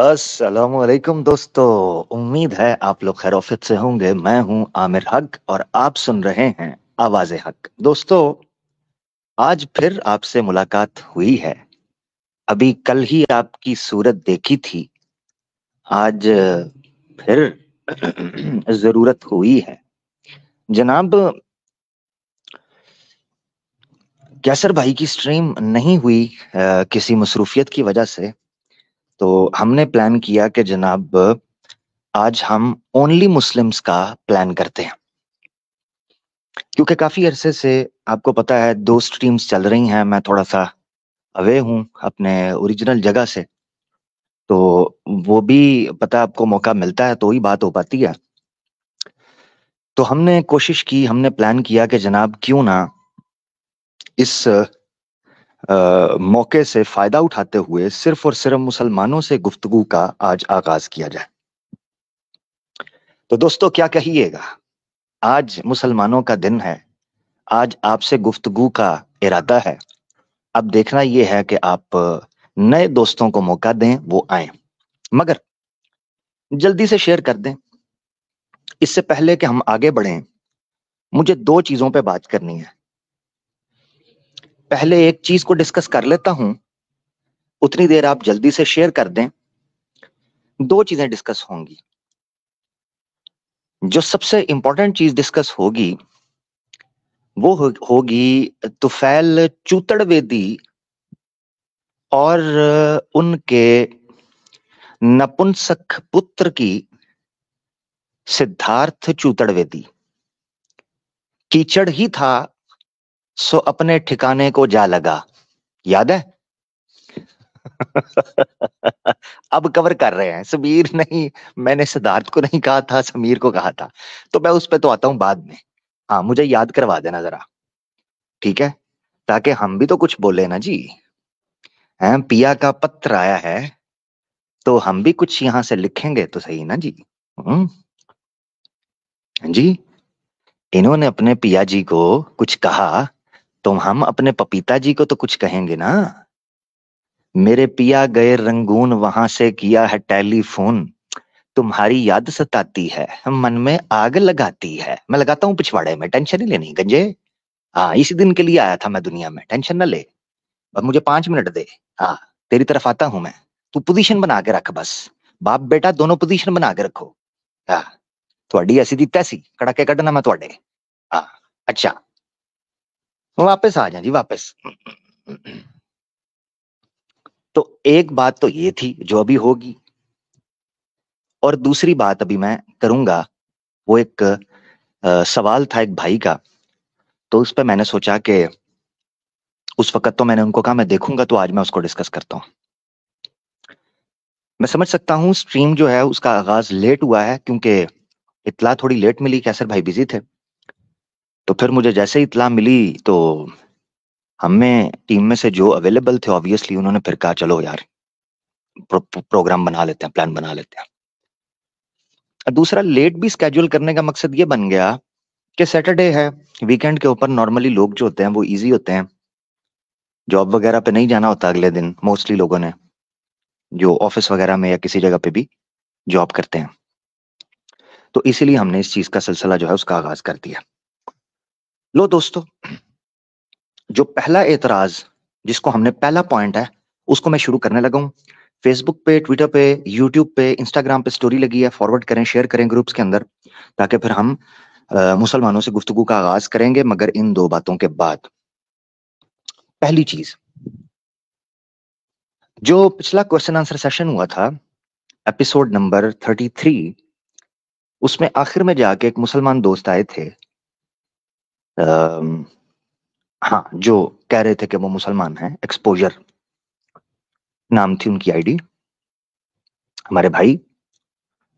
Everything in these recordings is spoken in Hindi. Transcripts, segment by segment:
असलकुम दोस्तों उम्मीद है आप लोग खैरोफित से होंगे मैं हूं आमिर हक और आप सुन रहे हैं आवाज हक दोस्तों आज फिर आपसे मुलाकात हुई है अभी कल ही आपकी सूरत देखी थी आज फिर जरूरत हुई है जनाब कैसर भाई की स्ट्रीम नहीं हुई आ, किसी मसरूफियत की वजह से तो हमने प्लान किया कि जनाब आज हम ओनली मुस्लिम्स का प्लान करते हैं क्योंकि काफी अरसे से आपको पता है दो स्ट्रीम्स चल रही हैं मैं थोड़ा सा अवे हूं अपने ओरिजिनल जगह से तो वो भी पता आपको मौका मिलता है तो ही बात हो पाती है तो हमने कोशिश की हमने प्लान किया कि जनाब क्यों ना इस आ, मौके से फायदा उठाते हुए सिर्फ और सिर्फ मुसलमानों से गुफ्तगु का आज आगाज किया जाए तो दोस्तों क्या कहिएगा आज मुसलमानों का दिन है आज आपसे गुफ्तगु का इरादा है अब देखना यह है कि आप नए दोस्तों को मौका दें वो आए मगर जल्दी से शेयर कर दें इससे पहले कि हम आगे बढ़ें मुझे दो चीजों पे बात करनी है पहले एक चीज को डिस्कस कर लेता हूं उतनी देर आप जल्दी से शेयर कर दें दो चीजें डिस्कस होंगी जो सबसे इंपॉर्टेंट चीज डिस्कस होगी वो हो, होगी तुफैल चूतड़वेदी और उनके नपुंसक पुत्र की सिद्धार्थ चूतड़वेदी कीचड़ ही था सो अपने ठिकाने को जा लगा याद है अब कवर कर रहे हैं समीर नहीं मैंने सिद्धार्थ को नहीं कहा था समीर को कहा था तो मैं उस पर तो आता हूं बाद में हाँ मुझे याद करवा देना जरा ठीक है ताकि हम भी तो कुछ बोले ना जी हैं पिया का पत्र आया है तो हम भी कुछ यहां से लिखेंगे तो सही ना जी हम्म जी इन्होंने अपने पिया जी को कुछ कहा तो हम अपने पपीता जी को तो कुछ कहेंगे ना मेरे पिया गए रंगून वहां से किया है टेलीफोन तुम्हारी याद सताती है मन में आग लगाती है मैं लगाता हूँ पिछवाड़े में टेंशन ही लेनी गंजे हाँ इसी दिन के लिए आया था मैं दुनिया में टेंशन ना ले बस मुझे पांच मिनट दे हाँ तेरी तरफ आता हूं मैं तू पोजीशन बना के रख बस बाप बेटा दोनों पोजीशन बना के रखो हाँ थोड़ी ऐसी दी तैसी कड़ाके कड़ना मैं थोड़े हाँ अच्छा वापस आ जाए जी वापस तो एक बात तो ये थी जो अभी होगी और दूसरी बात अभी मैं करूंगा वो एक आ, सवाल था एक भाई का तो उस पर मैंने सोचा कि उस वक्त तो मैंने उनको कहा मैं देखूंगा तो आज मैं उसको डिस्कस करता हूं मैं समझ सकता हूँ स्ट्रीम जो है उसका आगाज लेट हुआ है क्योंकि इतला थोड़ी लेट मिली कैसर भाई बिजी थे तो फिर मुझे जैसे ही इतला मिली तो हमें टीम में से जो अवेलेबल थे ऑब्वियसली उन्होंने फिर कहा चलो यार प्रो, प्रोग्राम बना लेते हैं प्लान बना लेते हैं और दूसरा लेट भी स्केड्यूल करने का मकसद ये बन गया कि सैटरडे है वीकेंड के ऊपर नॉर्मली लोग जो होते हैं वो इजी होते हैं जॉब वगैरह पे नहीं जाना होता अगले दिन मोस्टली लोगों ने जो ऑफिस वगैरह में या किसी जगह पे भी जॉब करते हैं तो इसीलिए हमने इस चीज का सिलसिला जो है उसका आगाज कर दिया लो दोस्तों जो पहला एतराज जिसको हमने पहला पॉइंट है उसको मैं शुरू करने लगा फेसबुक पे ट्विटर पे यूट्यूब पे इंस्टाग्राम पे स्टोरी लगी है फॉरवर्ड करें शेयर करें ग्रुप्स के अंदर ताकि फिर हम मुसलमानों से गुफ्तगु का आगाज करेंगे मगर इन दो बातों के बाद पहली चीज जो पिछला क्वेश्चन आंसर सेशन हुआ था एपिसोड नंबर थर्टी थ्री उसमें आखिर में जाके एक मुसलमान दोस्त आए थे हाँ, जो कह रहे थे कि वो मुसलमान हैं एक्सपोजर नाम थी उनकी आईडी हमारे भाई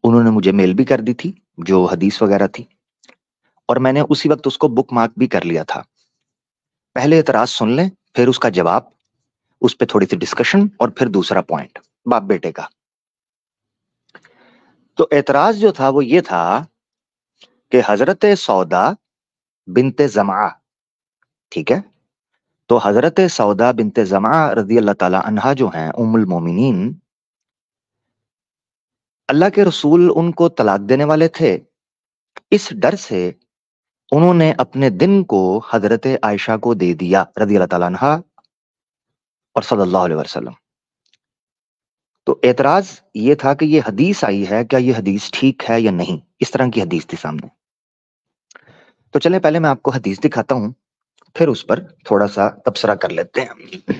उन्होंने मुझे मेल भी कर दी थी जो हदीस वगैरह थी और मैंने उसी वक्त उसको बुक मार्क भी कर लिया था पहले एतराज सुन लें फिर उसका जवाब उस पर थोड़ी सी डिस्कशन और फिर दूसरा पॉइंट बाप बेटे का तो एतराज जो था वो ये था कि हजरत सौदा बिनते जमा ठीक है तो हजरत सौदा बिनते जमा रजी अल्लाह ताला अनहा जो हैं उमुल मोमिनीन अल्लाह के रसूल उनको तलाक देने वाले थे इस डर से उन्होंने अपने दिन को हजरत आयशा को दे दिया रजी अल्लाह ताला और सल्लल्लाहु तो एतराज ये था कि ये हदीस आई है क्या ये हदीस ठीक है या नहीं इस तरह की हदीस थी सामने तो चले पहले मैं आपको हदीस दिखाता हूं फिर उस पर थोड़ा सा तबसरा कर लेते हैं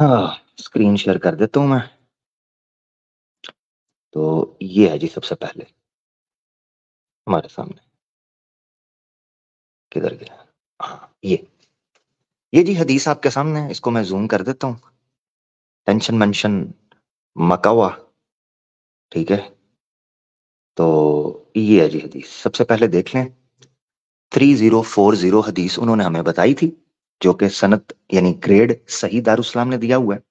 हाँ स्क्रीन शेयर कर देता हूं मैं तो ये है जी सबसे पहले हमारे सामने किधर गया हाँ ये ये जी हदीस आपके सामने इसको मैं जूम कर देता हूं टेंशन मेंशन मकावा ठीक है तो ये है जी हदीस सबसे पहले देख लें 3040 हदीस उन्होंने हमें बताई थी जो कि सनत यानी ग्रेड सही दारुस्लाम ने दिया हुआ है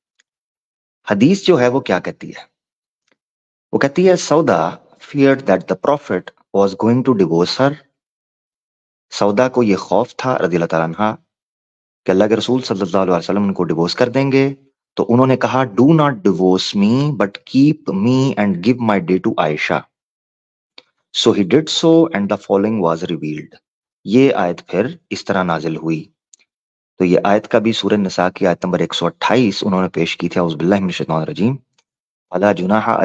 हदीस जो है वो क्या कहती है वो कहती है Sawda fear that the prophet was going to divorce her Sawda को ये खौफ था रजील तहा कि अल्लाह के रसूल सल्लल्लाहु अलैहि वसल्लम उनको डिवोर्स कर देंगे तो उन्होंने कहा do not divorce me but keep me and give my day to Aisha so he did so and the following was revealed ये आयत फिर इस तरह नाजिल हुई तो ये आयत का भी सूर्य नसा की आयत नंबर 128 उन्होंने पेश की थी उज़बिल्लाजीम अला जुनाहा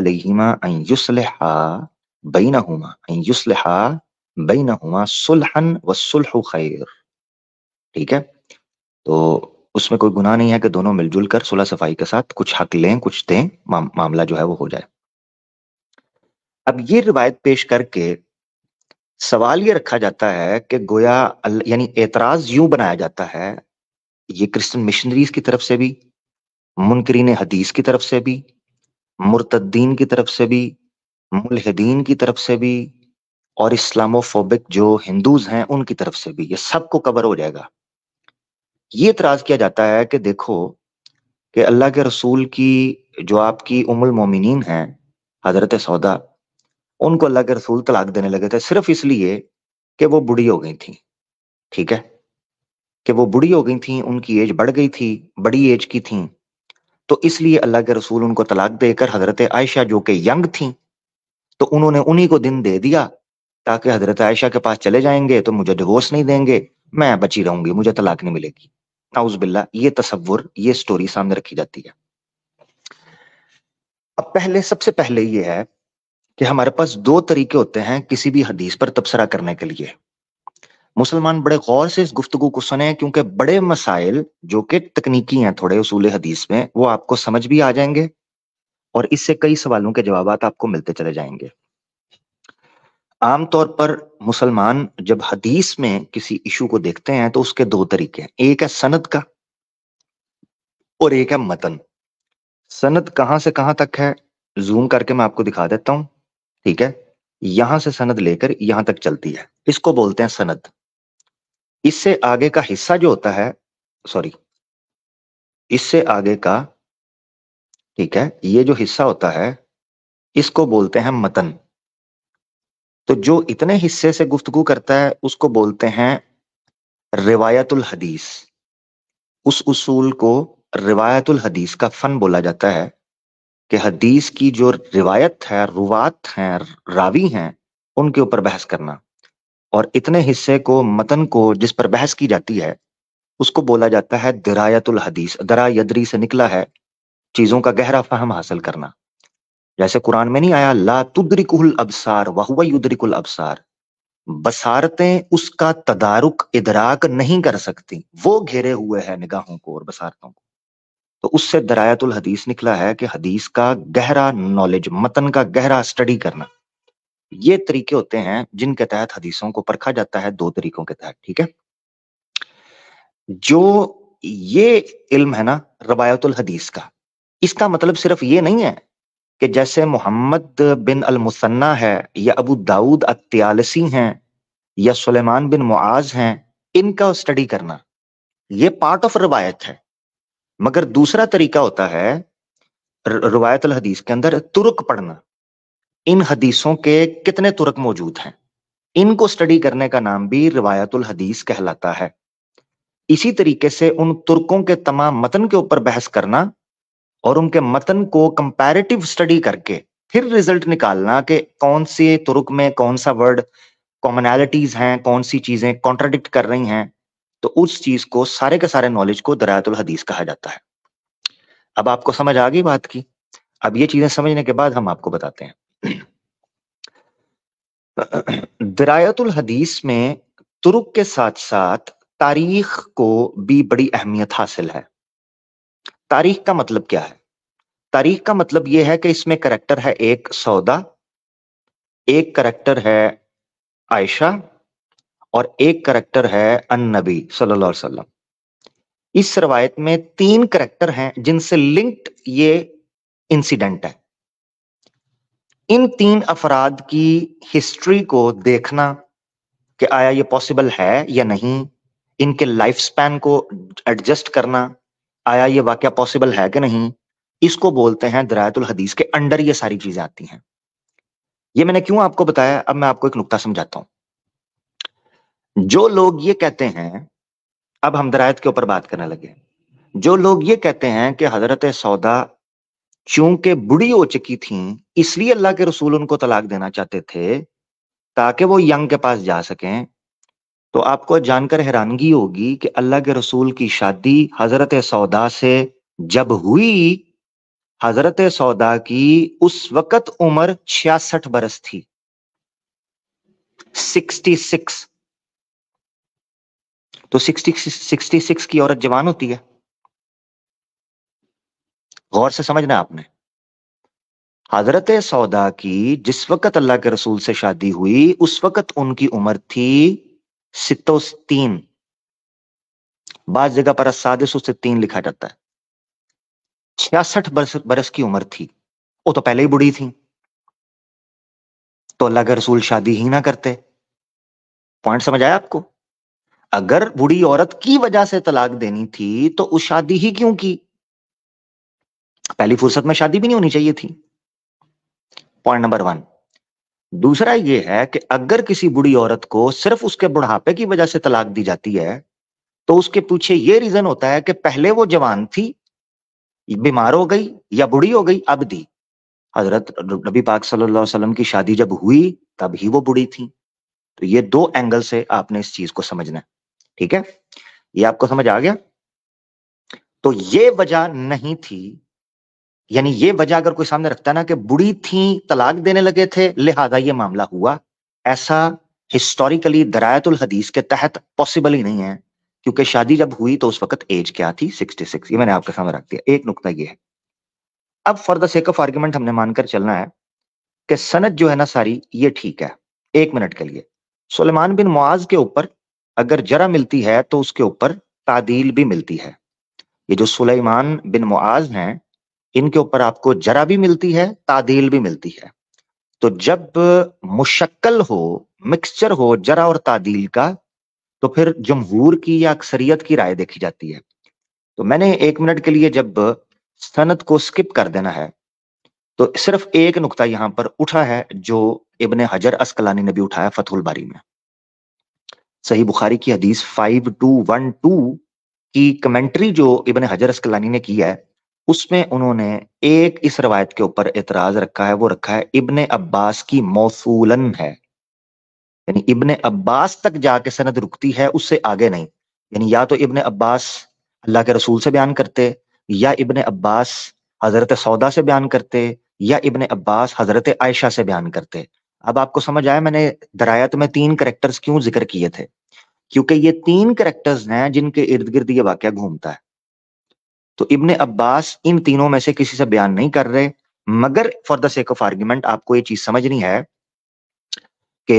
खैर ठीक है तो उसमें कोई गुनाह नहीं है कि दोनों मिलजुल कर सुलह सफाई के साथ कुछ हक लें कुछ दें मामला जो है वो हो जाए अब ये रिवायत पेश करके सवाल ये रखा जाता है कि गोया यानी एतराज यूं बनाया जाता है ये क्रिश्चियन मिशनरीज की तरफ से भी मुनकरीन हदीस की तरफ से भी मुर्तद्दीन की तरफ से भी मुलहदीन की तरफ से भी और इस्लामोफोबिक जो हिंदूज हैं उनकी तरफ से भी ये सबको कवर हो जाएगा ये इतराज किया जाता है कि देखो कि अल्लाह के रसूल की जो आपकी उमुल मोमिन हैं हजरत सौदा उनको अल्लाह के रसूल तलाक देने लगे थे सिर्फ इसलिए कि वो बुढ़ी हो गई थी ठीक है कि वो बुढ़ी हो गई थी उनकी एज बढ़ गई थी बड़ी एज की थी तो इसलिए अल्लाह के रसूल उनको तलाक देकर हजरत आयशा जो कि यंग थी तो उन्होंने उन्हीं को दिन दे दिया ताकि हजरत आयशा के पास चले जाएंगे तो मुझे डिवोर्स नहीं देंगे मैं बची रहूंगी मुझे तलाक नहीं मिलेगी नाउज बिल्ला ये तस्वुर ये स्टोरी सामने रखी जाती है अब पहले सबसे पहले ये है कि हमारे पास दो तरीके होते हैं किसी भी हदीस पर तबसरा करने के लिए मुसलमान बड़े गौर से इस गुफ्तगु को सुने क्योंकि बड़े मसाइल जो कि तकनीकी हैं थोड़े उसूल हदीस में वो आपको समझ भी आ जाएंगे और इससे कई सवालों के जवाब आपको मिलते चले जाएंगे आमतौर पर मुसलमान जब हदीस में किसी इशू को देखते हैं तो उसके दो तरीके हैं एक है सनत का और एक है मतन सनत कहां से कहां तक है जूम करके मैं आपको दिखा देता हूं ठीक है यहां से सनद लेकर यहां तक चलती है इसको बोलते हैं सनद इससे आगे का हिस्सा जो होता है सॉरी इससे आगे का ठीक है ये जो हिस्सा होता है इसको बोलते हैं मतन तो जो इतने हिस्से से गुफ्तगु करता है उसको बोलते हैं रिवायतुल हदीस उस उसूल को रिवायतुल हदीस का फन बोला जाता है कि हदीस की जो रिवायत है रुवात हैं रावी हैं उनके ऊपर बहस करना और इतने हिस्से को मतन को जिस पर बहस की जाती है उसको बोला जाता है दरायतुल हदीस दरा यदरी से निकला है चीजों का गहरा फहम हासिल करना जैसे कुरान में नहीं आया ला तुद्रिकुल अबसार वहुआ युद्रिकुल अबसार बसारतें उसका तदारुक इदराक नहीं कर सकती वो घेरे हुए है निगाहों को और बसारतों को तो उससे दरायतुल हदीस निकला है कि हदीस का गहरा नॉलेज मतन का गहरा स्टडी करना ये तरीके होते हैं जिनके तहत हदीसों को परखा जाता है दो तरीकों के तहत ठीक है जो ये इल्म है ना रवायतुल हदीस का इसका मतलब सिर्फ ये नहीं है कि जैसे मोहम्मद बिन अल मुसन्ना है या अबू दाऊद अत्यालसी हैं या सुलेमान बिन मुआज हैं इनका स्टडी करना ये पार्ट ऑफ रवायत है मगर दूसरा तरीका होता है रवायत हदीस के अंदर तुर्क पढ़ना इन हदीसों के कितने तुर्क मौजूद हैं इनको स्टडी करने का नाम भी रवायतुल हदीस कहलाता है इसी तरीके से उन तुर्कों के तमाम मतन के ऊपर बहस करना और उनके मतन को कंपैरेटिव स्टडी करके फिर रिजल्ट निकालना कि कौन से तुर्क में कौन सा वर्ड कॉमनैलिटीज हैं कौन सी चीजें कॉन्ट्राडिक्ट कर रही हैं तो उस चीज को सारे के सारे नॉलेज को दरायतुल हदीस कहा जाता है अब आपको समझ आ गई बात की अब ये चीजें समझने के बाद हम आपको बताते हैं दरायतुल हदीस में तुर्क के साथ साथ तारीख को भी बड़ी अहमियत हासिल है तारीख का मतलब क्या है तारीख का मतलब यह है कि इसमें करैक्टर है एक सौदा एक करैक्टर है आयशा और एक करैक्टर है अन नबी सल्लाम इस रवायत में तीन करैक्टर हैं जिनसे लिंक्ड ये इंसिडेंट है इन तीन अफराद की हिस्ट्री को देखना कि आया ये पॉसिबल है या नहीं इनके लाइफ स्पैन को एडजस्ट करना आया ये वाक्य पॉसिबल है कि नहीं इसको बोलते हैं दरायतुल हदीस के अंडर ये सारी चीजें आती हैं ये मैंने क्यों आपको बताया अब मैं आपको एक नुकता समझाता हूं जो लोग ये कहते हैं अब हम दरायत के ऊपर बात करने लगे जो लोग ये कहते हैं कि हजरत सौदा चूंकि बुढ़ी हो चुकी थी इसलिए अल्लाह के रसूल उनको तलाक देना चाहते थे ताकि वो यंग के पास जा सकें तो आपको जानकर हैरानगी होगी कि अल्लाह के रसूल की शादी हजरत सौदा से जब हुई हजरत सौदा की उस वक्त उम्र छियासठ बरस थी सिक्सटी सिक्स तो सिक्सटी सिक्सटी सिक्स की औरत जवान होती है गौर से समझना आपने हजरत सौदा की जिस वक्त अल्लाह के रसूल से शादी हुई उस वक्त उनकी उम्र थी तीन बाद जगह पर सादिस तीन लिखा जाता है छियासठ बरस बरस की उम्र थी वो तो पहले ही बुढ़ी थी तो अल्लाह के रसूल शादी ही ना करते पॉइंट समझ आया आपको अगर बुढ़ी औरत की वजह से तलाक देनी थी तो उस शादी ही क्यों की पहली फुर्सत में शादी भी नहीं होनी चाहिए थी पॉइंट नंबर वन दूसरा यह है कि अगर किसी बुढ़ी औरत को सिर्फ उसके बुढ़ापे की वजह से तलाक दी जाती है तो उसके पीछे ये रीजन होता है कि पहले वो जवान थी बीमार हो गई या बुढ़ी हो गई अब दी हजरत नबी पाक सल्लल्लाहु अलैहि वसल्लम की शादी जब हुई तब ही वो बुढ़ी थी तो ये दो एंगल से आपने इस चीज को समझना है ठीक है ये आपको समझ आ गया तो ये वजह नहीं थी यानी ये वजह अगर कोई सामने रखता ना कि बुढ़ी थी तलाक देने लगे थे लिहाजा ये मामला हुआ ऐसा हिस्टोरिकली दरायतुल हदीस के तहत पॉसिबल ही नहीं है क्योंकि शादी जब हुई तो उस वक्त एज क्या थी 66 ये मैंने आपके सामने रख दिया एक नुकता ये है अब for the sake of argument हमने मानकर चलना है कि सनत जो है ना सारी ये ठीक है एक मिनट के लिए सुलेमान बिन मुआज के ऊपर अगर जरा मिलती है तो उसके ऊपर तादील भी मिलती है ये जो सुलेमान बिन मुआज हैं इनके ऊपर आपको जरा भी मिलती है तादील भी मिलती है तो जब मुशक्ल हो मिक्सचर हो जरा और तादील का तो फिर जमहूर की या अक्सरियत की राय देखी जाती है तो मैंने एक मिनट के लिए जब सनत को स्किप कर देना है तो सिर्फ एक नुकता यहाँ पर उठा है जो इबन हजर असकलानी ने भी उठाया फतुल बारी में सही बुखारी की हदीस फाइव टू वन टू की कमेंट्री जो इबन हजर असकलानी ने की है उसमें उन्होंने एक इस रवायत के ऊपर एतराज रखा है वो रखा है इबन अब्बास की मौसूलन है यानी इबन अब्बास तक जाके सनद रुकती है उससे आगे नहीं यानी या तो इबन अब्बास अल्लाह के रसूल से बयान करते या इबन अब्बास हजरत सौदा से बयान करते या इबन अब्बास हजरत आयशा से बयान करते अब आपको समझ आया मैंने दरायत तो में तीन करेक्टर्स क्यों जिक्र किए थे क्योंकि ये तीन करेक्टर्स हैं जिनके इर्द गिर्द ये वाक्य घूमता है तो इब्ने अब्बास इन तीनों में से किसी से बयान नहीं कर रहे मगर for the sake of argument आपको ये चीज समझनी है कि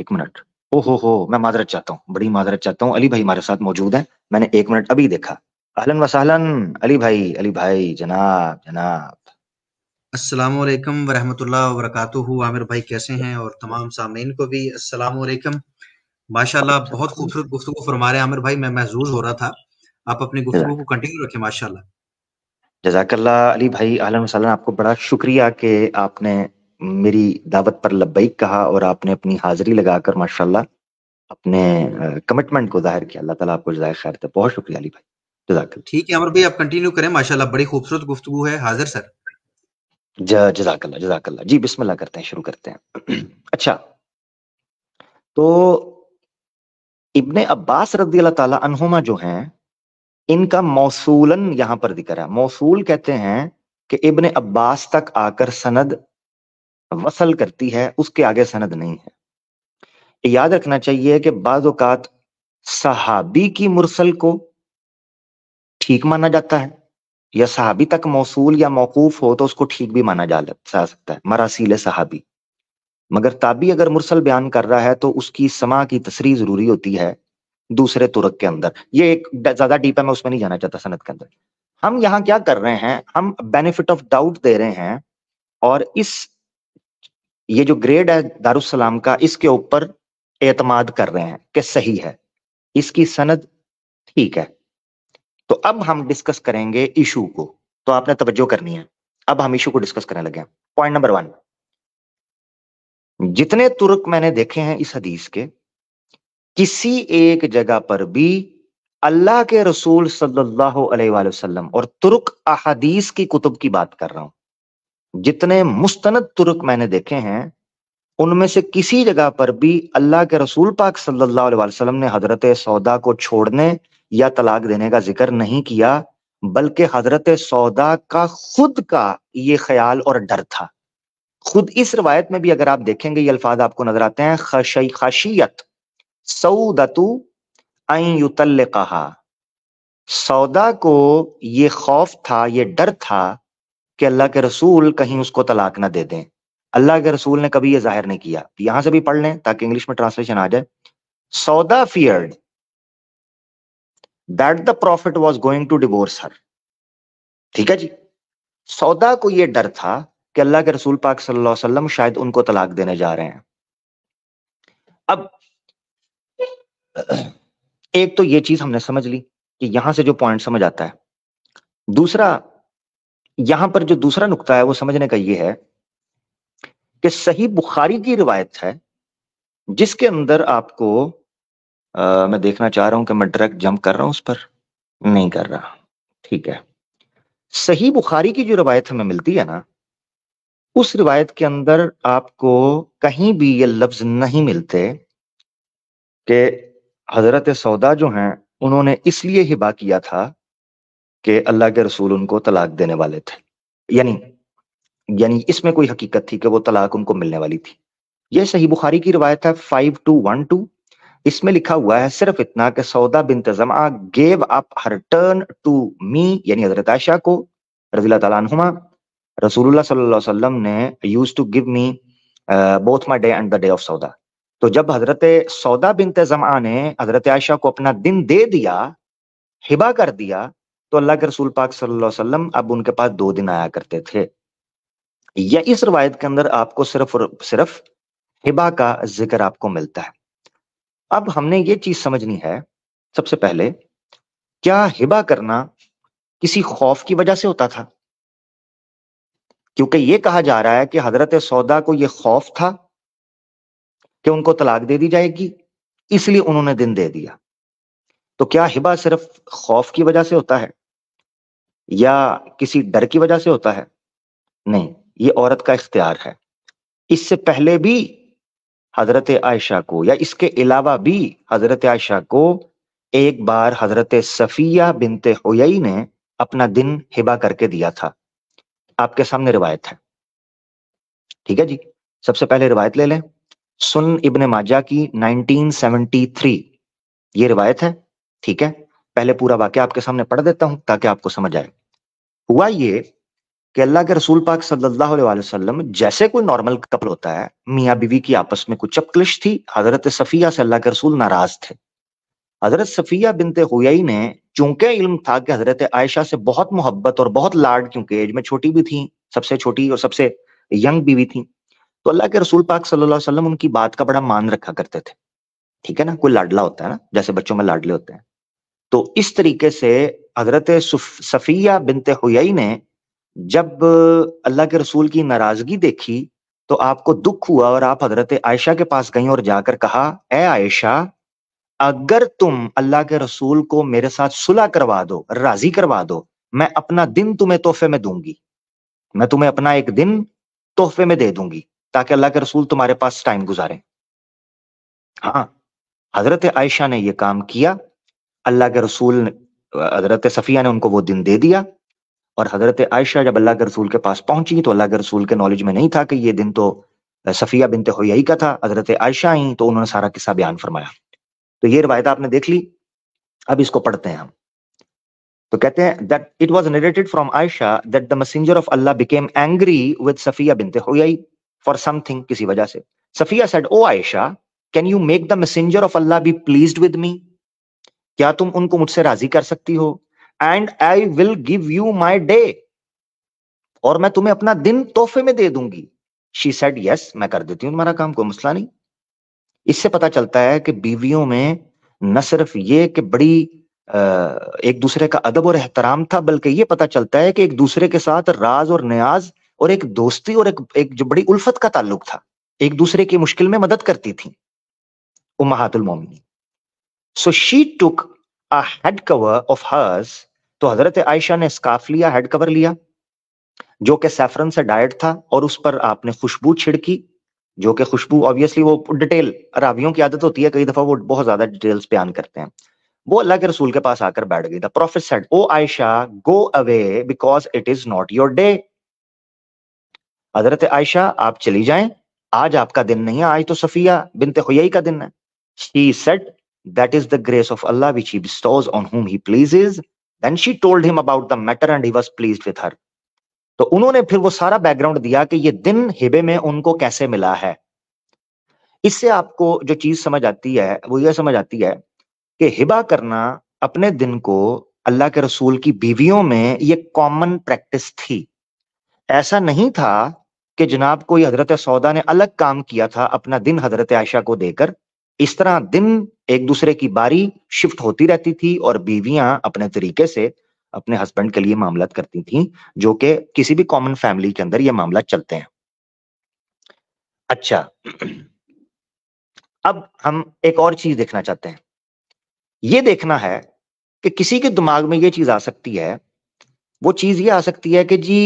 एक मिनट ओ हो हो मैं माजरत चाहता हूँ बड़ी माजरत चाहता हूँ अली भाई हमारे साथ मौजूद है मैंने एक मिनट अभी देखा अहलन वसालन अली भाई अली भाई जनाब जनाब अस्सलाम वालेकुम वरहमतुल्लाह वबरकातुहू आमिर भाई कैसे हैं और तमाम सामीन को भी अस्सलाम वालेकुम माशाल्लाह बहुत खूबसूरत गुफ्तु फरमा रहे हैं आमिर भाई मैं महजूज हो रहा था आप अपनी गुफ्तु को कंटिन्यू रखें माशाल्लाह जजाकल्ला अली भाई आलन वसलन आपको बड़ा शुक्रिया कि आपने मेरी दावत पर लब्बैक कहा और आपने अपनी हाजिरी लगाकर माशाल्लाह अपने कमिटमेंट को जाहिर किया अल्लाह ताला आपको जजाय खैर बहुत शुक्रिया अली भाई जजाकल्ला ठीक है अमर भाई आप कंटिन्यू करें माशाल्लाह बड़ी खूबसूरत गुफ्तु है हाजिर सर जजाकल्ला जजाकल्ला जी बिस्मिल्लाह करते हैं शुरू करते हैं अच्छा तो इब्ने अब्बास रदी अल्लाह अनहुमा जो हैं इनका मौसूलन यहां पर जिक्र है मौसूल कहते हैं कि इब्ने अब्बास तक आकर सनद वसल करती है उसके आगे सनद नहीं है याद रखना चाहिए कि बाज़ात सहाबी की मुरसल को ठीक माना जाता है या सहाबी तक मौसूल या मौकूफ हो तो उसको ठीक भी माना जा सकता है मरासील सहाबी मगर ताबी अगर मुरसल बयान कर रहा है तो उसकी समा की तस्री जरूरी होती है दूसरे तुरक के अंदर ये एक ज्यादा डीप है मैं उसमें नहीं जाना चाहता सनत के अंदर हम यहाँ क्या कर रहे हैं हम बेनिफिट ऑफ डाउट दे रहे हैं और इस ये जो ग्रेड है दारुसलाम का इसके ऊपर एतमाद कर रहे हैं कि सही है इसकी सनद ठीक है तो अब हम डिस्कस करेंगे इशू को तो आपने तवज्जो करनी है अब हम इशू को डिस्कस करने लगे पॉइंट नंबर वन जितने तुर्क मैंने देखे हैं इस हदीस के किसी एक जगह पर भी अल्लाह के रसूल सल्लल्लाहु अलैहि वसल्लम और तुर्क अहदीस की कुतुब की बात कर रहा हूं जितने मुस्तनद तुर्क मैंने देखे हैं उनमें से किसी जगह पर भी अल्लाह के रसूल पाक सल्लल्लाहु अलैहि वसल्लम ने हजरत सौदा को छोड़ने या तलाक देने का जिक्र नहीं किया बल्कि हजरत सौदा का खुद का ये ख्याल और डर था खुद इस रवायत में भी अगर आप देखेंगे ये अल्फाज आपको नजर आते हैं खशी खशियत सऊदतु कहा सौदा को ये खौफ था ये डर था कि अल्लाह के रसूल कहीं उसको तलाक ना दे दें अल्लाह के रसूल ने कभी ये जाहिर नहीं किया यहां से भी पढ़ लें ताकि इंग्लिश में ट्रांसलेशन आ जाए Sawda feared that the prophet was going to divorce her ठीक है जी सौदा को यह डर था कि अल्लाह के रसूल पाक सल्लल्लाहु अलैहि वसल्लम शायद उनको तलाक देने जा रहे हैं अब एक तो ये चीज हमने समझ ली कि यहां से जो पॉइंट समझ आता है दूसरा यहां पर जो दूसरा नुकता है वो समझने का ये है कि सही बुखारी की रिवायत है जिसके अंदर आपको मैं देखना चाह रहा हूं कि मैं डायरेक्ट जंप कर रहा हूं उस पर नहीं कर रहा ठीक है सही बुखारी की जो रवायत हमें मिलती है ना उस रिवायत के अंदर आपको कहीं भी ये लफ्ज नहीं मिलते कि हजरत सौदा जो हैं उन्होंने इसलिए हिबा किया था कि अल्लाह के रसूल उनको तलाक देने वाले थे यानी यानी इसमें कोई हकीकत थी कि वो तलाक उनको मिलने वाली थी यह सही बुखारी की रिवायत है फाइव टू वन टू इसमें लिखा हुआ है सिर्फ इतना कि Sawda bint Zama gave up her turn to me यानी हजरत आयशा को रजील तुमा रसूलुल्लाह सल्लल्लाहु अलैहि वसल्लम ने used to give me both my day and the day of Sawda तो जब हजरत सौदा बिन तजमा ने हजरत आयशा को अपना दिन दे दिया हिबा कर दिया तो अल्लाह के रसूल पाक सल्लल्लाहु अब उनके पास दो दिन आया करते थे या इस रवायत के अंदर आपको सिर्फ और सिर्फ हिबा का जिक्र आपको मिलता है अब हमने ये चीज समझनी है सबसे पहले क्या हिबा करना किसी खौफ की वजह से होता था क्योंकि ये कहा जा रहा है कि हजरत सौदा को यह खौफ था कि उनको तलाक दे दी जाएगी इसलिए उन्होंने दिन दे दिया तो क्या हिबा सिर्फ खौफ की वजह से होता है या किसी डर की वजह से होता है नहीं ये औरत का इख्तियार है इससे पहले भी हज़रत आयशा को या इसके अलावा भी हज़रत आयशा को एक बार हज़रत सफ़िया बिनते हुई ने अपना दिन हिबा करके दिया था आपके सामने रिवायत है ठीक है जी सबसे पहले रिवायत ले लें सुन इब्ने माजा की 1973 ये रिवायत है ठीक है पहले पूरा वाक्य आपके सामने पढ़ देता हूं ताकि आपको समझ आए हुआ ये कि अल्लाह के रसूल पाक सल्लल्लाहु अलैहि वसल्लम जैसे कोई नॉर्मल कपल होता है मियाँ बीवी की आपस में कुछ चपकलिश थी हजरत सफ़िया से अल्लाह के रसूल नाराज थे हजरत सफ़िया बिनते हुई ने चूंकि इल्म था कि हजरत आयशा से बहुत मोहब्बत और बहुत लाड क्योंकि एज में छोटी भी थी सबसे छोटी और सबसे यंग बीवी थी तो अल्लाह के रसूल पाक सल्लल्लाहु अलैहि वसल्लम उनकी बात का बड़ा मान रखा करते थे ठीक है ना कोई लाडला होता है ना जैसे बच्चों में लाडले होते हैं तो इस तरीके से हजरत सफ़िया बिनते हुई ने जब अल्लाह के रसूल की नाराजगी देखी तो आपको दुख हुआ और आप हजरत आयशा के पास गई और जाकर कहा ए आयशा अगर तुम अल्लाह के रसूल को मेरे साथ सुलह करवा दो राजी करवा दो मैं अपना दिन तुम्हें तोहफे में दूंगी मैं तुम्हें अपना एक दिन तोहफे में दे दूंगी ताकि अल्लाह के रसूल तुम्हारे पास टाइम गुजारे हाँ हजरत आयशा ने यह काम किया अल्लाह के रसूल हजरत सफिया ने उनको वो दिन दे दिया और हजरत आयशा जब अल्लाह के रसूल के पास पहुंची तो अल्लाह के रसूल के नॉलेज में नहीं था कि ये दिन तो सफिया बिनते होयाई का था हजरत आयशा आई तो उन्होंने सारा किस्सा बयान फरमाया तो ये रवायत आपने देख ली अब इसको पढ़ते हैं हम तो कहते हैं that it was narrated from Aisha that the messenger of Allah became angry with Safiya bint Huyayy for something किसी वजह से Safiya said O Aisha can you make the messenger of Allah be pleased with me क्या तुम उनको मुझसे राजी कर सकती हो and I will give you my day और मैं तुम्हें अपना दिन तोहफे में दे दूंगी शी सेड यस मैं कर देती हूं तुम्हारा काम कोई मसला नहीं इससे पता चलता है कि बीवियों में न सिर्फ ये कि बड़ी एक दूसरे का अदब और एहतराम था बल्कि ये पता चलता है कि एक दूसरे के साथ राज और न्याज और एक दोस्ती और एक एक जो बड़ी उल्फत का ताल्लुक था एक दूसरे की मुश्किल में मदद करती थी उमहातुल मोमिनी so she took a head cover of hers तो हजरत आयशा ने स्काफ लिया हेड कवर लिया जो कि सैफरन से डायट था और उस पर आपने खुशबू छिड़की जो कि खुशबू ऑब्वियसली वो डिटेल रावियों की आदत होती है कई दफा वो बहुत ज्यादा डिटेल्स बयान करते हैं वो अल्लाह के रसूल के पास आकर बैठ गई था prophet said O Aisha go away because it is not your day हजरत आयशा आप चली जाएं आज आपका दिन नहीं है आज तो सफिया बिनते हुई का दिन है she said that is the grace of Allah which he bestows on whom he pleases then she told him about the matter and he was pleased with her तो उन्होंने फिर वो सारा बैकग्राउंड दिया कि ये दिन हिबे में उनको कैसे मिला है इससे आपको जो चीज समझ आती है वो ये समझ आती है कि हिबा करना अपने दिन को अल्लाह के रसूल की बीवियों में ये कॉमन प्रैक्टिस थी ऐसा नहीं था कि जनाब कोई हजरत सौदा ने अलग काम किया था अपना दिन हजरत आयशा को देकर इस तरह दिन एक दूसरे की बारी शिफ्ट होती रहती थी और बीवियां अपने तरीके से अपने हस्बैंड के लिए मामला करती थी जो कि किसी भी कॉमन फैमिली के अंदर ये मामला चलते हैं अच्छा अब हम एक और चीज देखना चाहते हैं ये देखना है कि किसी के दिमाग में ये चीज आ सकती है वो चीज ये आ सकती है कि जी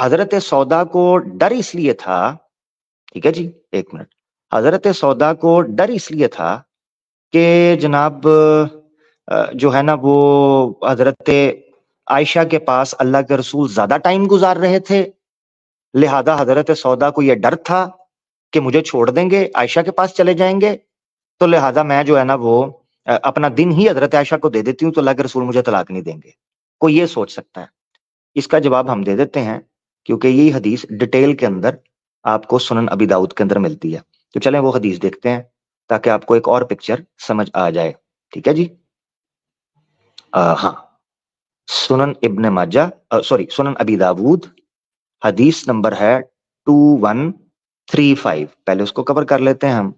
हजरत सौदा को डर इसलिए था ठीक है जी एक मिनट हज़रत सौदा को डर इसलिए था कि जनाब जो है ना वो हज़रत आयशा के पास अल्लाह के रसूल ज़्यादा टाइम गुजार रहे थे लिहाजा हज़रत सौदा को यह डर था कि मुझे छोड़ देंगे आयशा के पास चले जाएंगे तो लिहाजा मैं जो है ना वो अपना दिन ही हजरत आयशा को दे देती हूँ तो अल्लाह के रसूल मुझे तलाक नहीं देंगे कोई ये सोच सकता है इसका जवाब हम दे देते हैं क्योंकि यही हदीस डिटेल के अंदर आपको सुनन अबी दाऊद के अंदर मिलती है तो चलें वो हदीस देखते हैं ताकि आपको एक और पिक्चर समझ आ जाए ठीक है जी आ, हाँ सुनन इब्न माजा सॉरी सुनन अबी दाऊद हदीस नंबर है टू वन थ्री फाइव पहले उसको कवर कर लेते हैं हम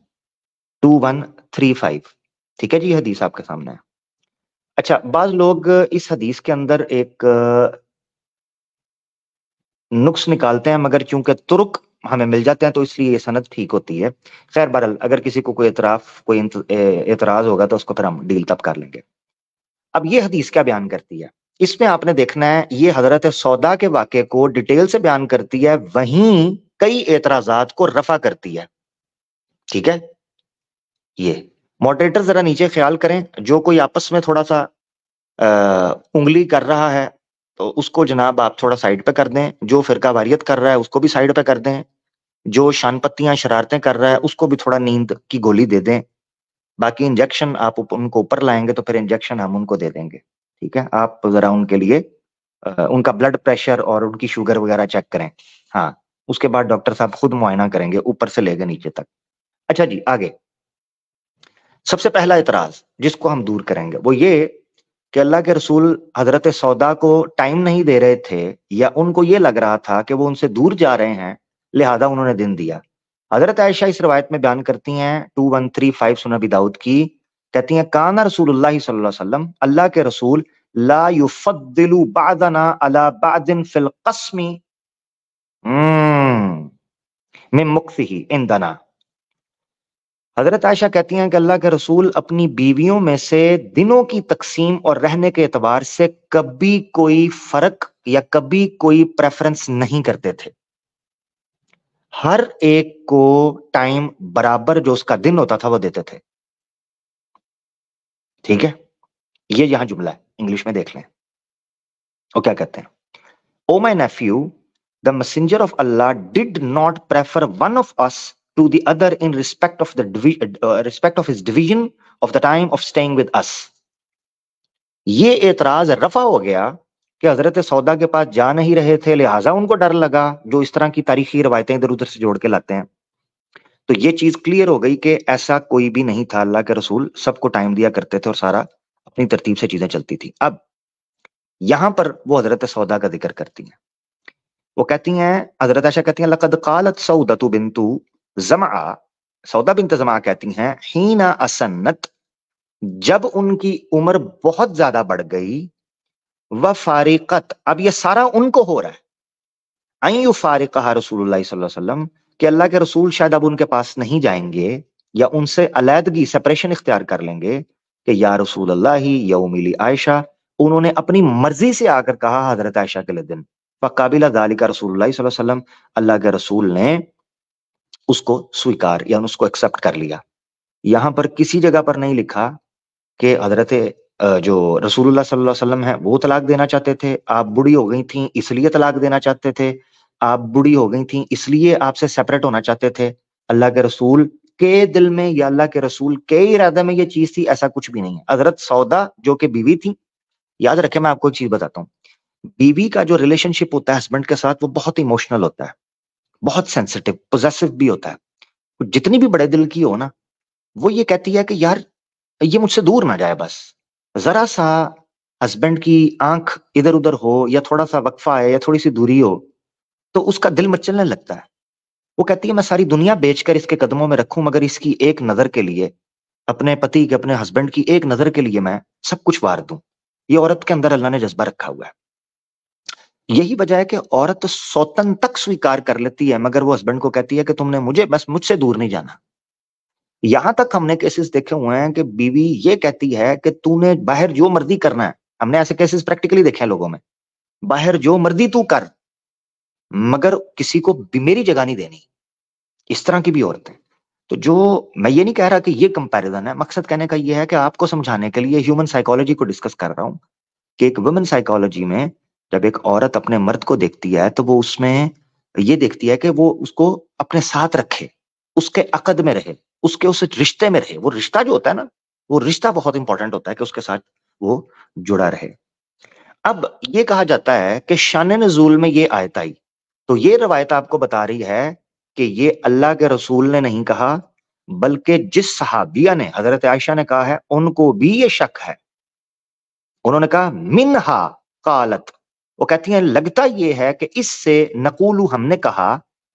टू वन थ्री फाइव ठीक है जी हदीस आपके सामने है अच्छा बाज लोग इस हदीस के अंदर एक नुक्स निकालते हैं मगर चूंकि तुर्क हमें हाँ, मिल जाते हैं तो इसलिए ये सनद ठीक होती है खैर बहरल अगर किसी को कोई एतराफ कोई एतराज होगा तो उसको फिर हम डील तब कर लेंगे अब ये हदीस क्या बयान करती है इसमें आपने देखना है ये हजरत सौदा के वाक्य को डिटेल से बयान करती है वहीं कई एतराजात को रफा करती है ठीक है ये मॉडरेटर जरा नीचे ख्याल करें जो कोई आपस में थोड़ा सा आ, उंगली कर रहा है तो उसको जनाब आप थोड़ा साइड पे कर दें जो फिर वारियत कर रहा है उसको भी साइड पे कर दें जो शान पत्तियां शरारतें कर रहा है उसको भी थोड़ा नींद की गोली दे दें बाकी इंजेक्शन आप उनको ऊपर लाएंगे तो फिर इंजेक्शन हम उनको दे देंगे ठीक है आप जरा उनके लिए उनका ब्लड प्रेशर और उनकी शुगर वगैरह चेक करें हाँ उसके बाद डॉक्टर साहब खुद मुआयना करेंगे ऊपर से लेगा नीचे तक अच्छा जी आगे सबसे पहला इतराज जिसको हम दूर करेंगे वो ये कि अल्लाह के रसूल हजरत सौदा को टाइम नहीं दे रहे थे या उनको ये लग रहा था कि वो उनसे दूर जा रहे हैं लिहाजा उन्होंने दिन दिया हजरत आयशा इस रवायत में बयान करती हैं टू वन थ्री फाइव सुनबी दाऊद की कहती हैं काना रसूल सल्लम अल्लाह के रसूल ला युफद्दिलु बादना अला बादिन फिल कसमी हम्म, मुक्ति ही इंदना हज़रत आयशा कहती हैं कि अल्लाह के रसूल अपनी बीवियों में से दिनों की तकसीम और रहने के अतबार से कभी कोई फ़र्क या कभी कोई प्रेफरेंस नहीं करते थे हर एक को टाइम बराबर जो उसका दिन होता था वो देते थे ठीक है ये यहां जुमला है इंग्लिश में देख लें वो क्या कहते हैं O my nephew the messenger of Allah did not prefer one of us to the other in respect of the uh, uh, respect of his division of the time of staying with us ये एतराज रफा हो गया कि हजरत सौदा के पास जा नहीं रहे थे लिहाजा उनको डर लगा जो इस तरह की तारीखी रवायतें इधर उधर से जोड़ के लाते हैं तो ये चीज क्लियर हो गई कि ऐसा कोई भी नहीं था अल्लाह के रसूल सबको टाइम दिया करते थे और सारा अपनी तरतीब से चीजें चलती थी अब यहां पर वो हजरत सौदा का जिक्र करती हैं वो कहती हैं हजरत आशा कहती हैं लकद कालत सऊदतु बिनतु जमा सौदा बिन तजमा कहती हैं हीना असन्नत जब उनकी उम्र बहुत ज्यादा बढ़ गई व फारिकत अब ये सारा उनको हो रहा है अयु फारिक कहा रसूल वसल्लम कि अल्लाह के रसूल शायद अब उनके पास नहीं जाएंगे या उनसे अलीदगी सेपरेशन इख्तियार कर लेंगे कि या रसूल अल्लाह ही या उमिली आयशा उन्होंने अपनी मर्जी से आकर कहा हजरत आयशा के लिए दिन फ़ाबिला का रसूल वसल्लम अल्लाह के रसूल ने उसको स्वीकार या उसको एक्सेप्ट कर लिया यहां पर किसी जगह पर नहीं लिखा कि हजरत जो रसूलुल्लाह सल्लाम वसल्लम है वो तलाक देना चाहते थे आप बुढ़ी हो गई थी इसलिए तलाक देना चाहते थे आप बुढ़ी हो गई थी इसलिए आपसे सेपरेट होना चाहते थे अल्लाह के रसूल के दिल में या अल्लाह के रसूल के इरादे में ये चीज थी ऐसा कुछ भी नहीं है हजरत सौदा जो कि बीवी थी याद रखे मैं आपको एक चीज बताता हूँ बीवी का जो रिलेशनशिप होता है हस्बैंड के साथ वो बहुत इमोशनल होता है बहुत सेंसिटिव पोजेसिव भी होता है तो जितनी भी बड़े दिल की हो ना वो ये कहती है कि यार ये मुझसे दूर ना जाए बस जरा सा हस्बैंड की आंख इधर उधर हो या थोड़ा सा वक्फा है या थोड़ी सी दूरी हो तो उसका दिल मचलने लगता है वो कहती है मैं सारी दुनिया बेचकर इसके कदमों में रखूं मगर इसकी एक नजर के लिए अपने पति के अपने हस्बैंड की एक नजर के लिए मैं सब कुछ वार दूं ये औरत के अंदर अल्लाह ने जज्बा रखा हुआ है यही वजह है कि औरत सौतन तक स्वीकार कर लेती है मगर वो हस्बैंड को कहती है कि तुमने मुझे बस मुझसे दूर नहीं जाना यहां तक हमने केसेस देखे हुए हैं कि बीवी ये कहती है कि तूने बाहर जो मर्जी करना है हमने ऐसे केसेस प्रैक्टिकली देखे हैं लोगों में बाहर जो मर्जी तू कर मगर किसी को मेरी जगह नहीं देनी इस तरह की भी औरतें तो जो मैं ये नहीं कह रहा कि ये कंपैरिजन है मकसद कहने का ये है कि आपको समझाने के लिए ह्यूमन साइकोलॉजी को डिस्कस कर रहा हूं कि एक वुमेन साइकोलॉजी में जब एक औरत अपने मर्द को देखती है तो वो उसमें ये देखती है कि वो उसको अपने साथ रखे उसके अकद में रहे उसके उस रिश्ते में रहे वो रिश्ता जो होता है ना वो रिश्ता बहुत इंपॉर्टेंट होता है कि उसके साथ वो जुड़ा रहे अब ये कहा जाता है कि शान नजूल में ये आयत आई तो ये रवायत आपको बता रही है कि ये अल्लाह के रसूल ने नहीं कहा बल्कि जिस सहाबिया ने हजरत आयशा ने कहा है उनको भी ये शक है उन्होंने कहा मिनहा कालत वो कहती हैं लगता ये है कि इससे नकुल हमने कहा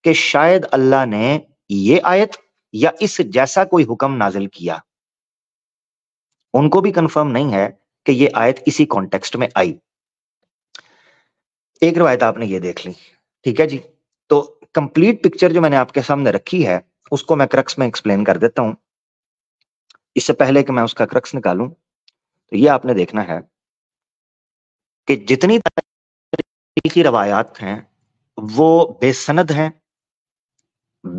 कि शायद अल्लाह ने ये आयत या इस जैसा कोई हुक्म नाजिल किया उनको भी कंफर्म नहीं है कि ये आयत इसी कॉन्टेक्स्ट में आई एक रवायत आपने ये देख ली ठीक है जी तो कंप्लीट पिक्चर जो मैंने आपके सामने रखी है उसको मैं क्रक्स में एक्सप्लेन कर देता हूं इससे पहले कि मैं उसका क्रक्स निकालू तो ये आपने देखना है कि जितनी की रवायात हैं वो बेसनद हैं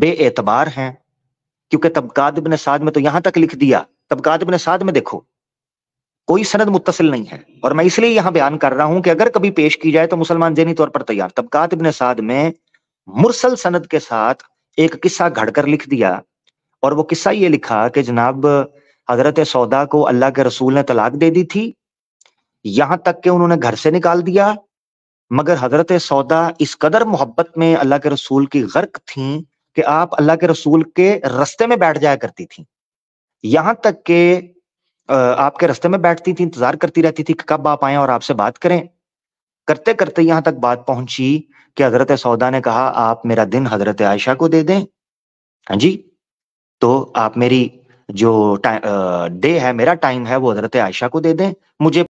बेएतबार हैं क्योंकि तबकात इबन साद में तो यहां तक लिख दिया तबकात इबन साद में देखो कोई सनद मुतसिल नहीं है और मैं इसलिए यहां बयान कर रहा हूं कि अगर कभी पेश की जाए तो मुसलमान जहनी तौर पर तैयार तबकात इबन साद में मुरसल सनद के साथ एक किस्सा घड़कर लिख दिया और वो किस्सा ये लिखा कि जनाब हजरत सौदा को अल्लाह के रसूल ने तलाक दे दी थी यहां तक कि उन्होंने घर से निकाल दिया मगर हजरत सौदा इस कदर मोहब्बत में अल्लाह के रसूल की गर्क थी कि आप अल्लाह के रसूल के रस्ते में बैठ जाया करती थी यहाँ तक के आपके रस्ते में बैठती थी इंतजार करती रहती थी कि कब आप आए और आपसे बात करें करते करते यहाँ तक बात पहुंची कि हजरत सौदा ने कहा आप मेरा दिन हजरत आयशा को दे दें हाँ जी तो आप मेरी जो डे है मेरा टाइम है वो हजरत आयशा को दे दें मुझे